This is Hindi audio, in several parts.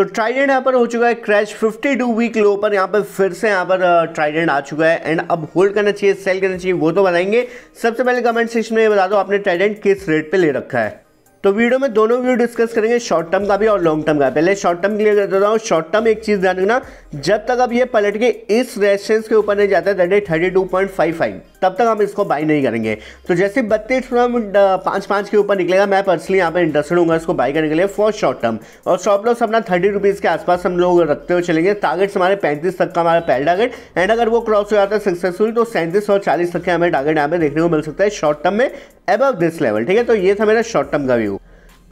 तो ट्राइडेंट यहाँ पर हो चुका है क्रैश 52 वीक लो पर यहाँ पर फिर से यहाँ पर ट्राइडेंट uh, आ चुका है एंड अब होल्ड करना चाहिए सेल करना चाहिए वो तो बताएंगे सबसे पहले कमेंट सेक्शन में बता दो आपने ट्राइडेंट किस रेट पे ले रखा है तो वीडियो में दोनों व्यू डिस्कस करेंगे शॉर्ट टर्म का भी और लॉन्ग टर्म का पहले शॉर्ट टर्म क्लियर करता देता हूँ शॉर्ट टर्म एक चीज़ ध्यान रखना जब तक आप ये पलट के इस रेजिस्टेंस के ऊपर नहीं जाता that is thirty two point five five तब तक हम इसको बाई नहीं करेंगे तो जैसे बत्तीस पाँच पाँच के ऊपर निकलेगा मैं पर्सनली यहाँ पर इंटरेस्टेड हूँ इसको बाई करने के लिए फॉर शॉर्ट टर्म और शॉर्ट लॉस अपना थर्टी रुपीज़ के आसपास हम लोग रखते हुए चलेंगे टारगेट्स हमारे पैंतीस तक का हमारा पहला टारगेट एंड अगर वो क्रॉस हो जाता है सक्सेसफुल तो सैंतीस और चालीस तक के हमें टारगेट यहाँ पे देखने को मिल सकता है शॉर्ट टर्म में अबव दिस लेवल ठीक है तो ये था मेरा शॉर्ट टर्म का व्यू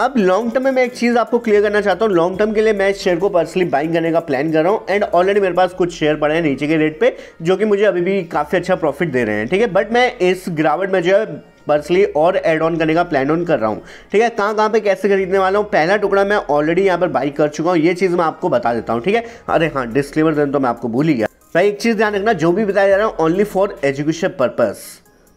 अब लॉन्ग टर्म में मैं एक चीज़ आपको क्लियर करना चाहता हूँ लॉन्ग टर्म के लिए मैं शेयर को पर्सनली बाइंग करने का प्लान कर रहा हूँ एंड ऑलरेडी मेरे पास कुछ शेयर पड़े हैं नीचे के रेट पे जो कि मुझे अभी भी काफ़ी अच्छा प्रॉफिट दे रहे हैं ठीक है बट मैं इस गिरावट में जो है पर्सनली और एड ऑन करने का प्लान ऑन कर रहा हूँ ठीक है कहाँ कहाँ पे कैसे खरीदने वाला हूँ पहला टुकड़ा मैं ऑलरेडी यहाँ पर बाई कर चुका हूँ ये चीज़ मैं आपको बता देता हूँ ठीक है अरे हाँ डिस्क्लेमर देने तो मैं आपको भूल ही गया भाई एक चीज़ ध्यान रखना जो भी बताया जा रहा हूँ ओनली फॉर एजुकेशन पर्पज़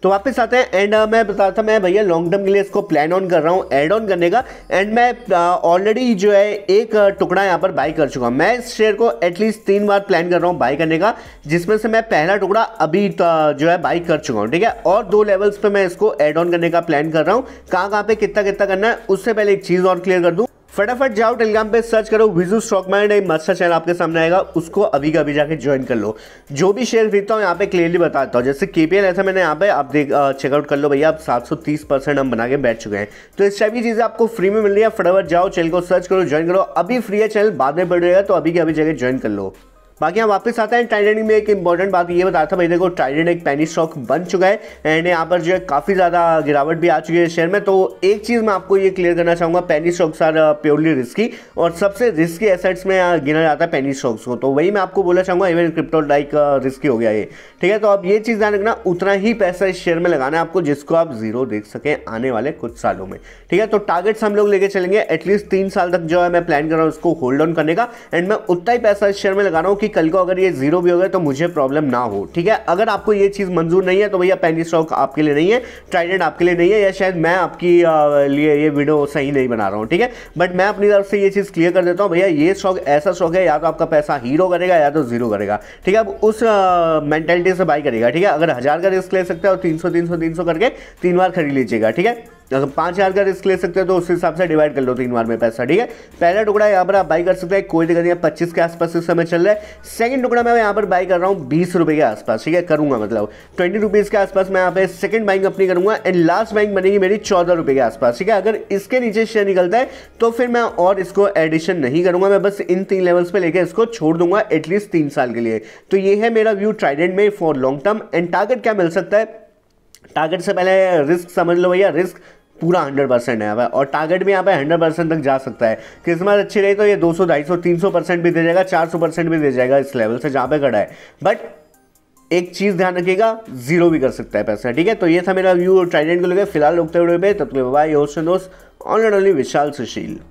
तो वापस आते हैं एंड uh, मैं बता था मैं भैया लॉन्ग टर्म के लिए इसको प्लान ऑन कर रहा हूँ एड ऑन करने का एंड मैं ऑलरेडी uh, जो है एक uh, टुकड़ा यहाँ पर बाई कर चुका हूँ मैं इस शेयर को एटलीस्ट तीन बार प्लान कर रहा हूँ बाई करने का जिसमें से मैं पहला टुकड़ा अभी uh, जो है बाई कर चुका हूँ ठीक है और दो लेवल्स पर मैं इसको एड ऑन करने का प्लान कर रहा हूँ कहाँ कहाँ पर कितना कितना करना है उससे पहले एक चीज़ और क्लियर कर दूँ फटाफट जाओ टेलीग्राम पे सर्च करो विजू स्टॉक माइंड एक मास्टर चैनल आपके सामने आएगा उसको अभी अभी जाके ज्वाइन कर लो जो भी शेयर खरीदता हूँ यहाँ पे क्लियरली बताता हूँ जैसे के ऐसा मैंने यहाँ पे आप देख चेकआउट कर लो भैया आप 730 परसेंट हम बना के बैठ चुके हैं तो इस टाइप की चीज़ें आपको फ्री में मिल रही है फटाफट जाओ चैनल को सर्च करो ज्वाइन करो अभी फ्री है चैनल बाद में बढ़ रहेगा तो अभी के अभी जाके ज्वाइन कर लो बाकी हम वापस आते हैं ट्राइडेंट में एक इंपॉर्टेंट बात ये बताया था भाई देखो ट्राइडेंट एक पैनी स्टॉक बन चुका है एंड यहाँ पर जो है काफ़ी ज़्यादा गिरावट भी आ चुकी है शेयर में तो एक चीज़ मैं आपको ये क्लियर करना चाहूँगा पैनी स्टॉक्स आर प्योरली रिस्की और सबसे रिस्की एसेट्स में uh, गिना जाता है पैनी स्टॉक्स को तो वही मैं आपको बोलना चाहूँगा इवन क्रिप्टो लाइक रिस्की हो गया ये ठीक है तो आप ये चीज़ ध्यान रखना उतना ही पैसा इस शेयर में लगाना है आपको जिसको आप जीरो देख सकें आने वाले कुछ सालों में ठीक है तो टारगेट्स हम लोग लेके चलेंगे एटलीस्ट तीन साल तक जो है मैं प्लान कर रहा हूँ उसको होल्ड ऑन करने का एंड मैं उतना ही पैसा इस शेयर में लगा रहा हूँ कि कल को अगर ये जीरो भी हो गया तो मुझे प्रॉब्लम ना हो ठीक है अगर आपको ये चीज़ मंजूर नहीं है तो भैया पेनी स्टॉक आपके लिए नहीं है ट्राइडेंट आपके लिए नहीं है या शायद मैं आपकी लिए ये वीडियो सही नहीं बना रहा हूँ ठीक है बट मैं अपनी तरफ से ये चीज़ क्लियर कर देता हूँ भैया ये स्टॉक ऐसा स्टॉक है या तो आपका पैसा हीरो करेगा या तो जीरो करेगा ठीक है अब उस मेंटेलिटी से बाई करेगा ठीक है अगर हज़ार का रिस्क ले सकते हैं और तीन सौ तीन सौ तीन सौ करके तीन बार खरीद लीजिएगा ठीक है अगर पाँच हज़ार का रिस्क ले सकते हो तो उस हिसाब से डिवाइड कर लो तीन बार में पैसा ठीक है पहला टुकड़ा यहाँ पर आप बाई कर सकते हैं कोई दिक्कत नहीं है पच्चीस के आसपास इस समय चल रहा है सेकंड टुकड़ा मैं यहाँ पर बाई कर रहा हूँ बीस रुपये के आसपास ठीक है करूँगा मतलब ट्वेंटी रुपीज़ के आसपास मैं यहाँ पे सेकंड बाइंग अपनी करूँगा एंड लास्ट बाइंग बनेगी मेरी चौदह रुपये के आसपास ठीक है अगर इसके नीचे शेयर निकलता है तो फिर मैं और इसको एडिशन नहीं करूँगा मैं बस इन तीन लेवल्स पर लेकर इसको छोड़ दूंगा एटलीस्ट तीन साल के लिए तो ये है मेरा व्यू ट्राइडेंट में for long term and target क्या मिल सकता है टारगेट से पहले रिस्क समझ लो भैया रिस्क पूरा हंड्रेड परसेंट है यहाँ पर और टारगेट भी यहाँ पर हंड्रेड परसेंट तक जा सकता है किस्मत अच्छी रही तो ये दो सौ ढाई सौ तीन सौ परसेंट भी दे जाएगा चार सौ परसेंट भी दे जाएगा इस लेवल से जहाँ पे खड़ा है बट एक चीज़ ध्यान रखिएगा जीरो भी कर सकता है पैसा ठीक है तो ये था मेरा व्यू और ट्राइडेंट को लेकर फिलहाल उगते हुए तब तक बाय दोस्त ऑनलाइन ओनली विशाल सुशील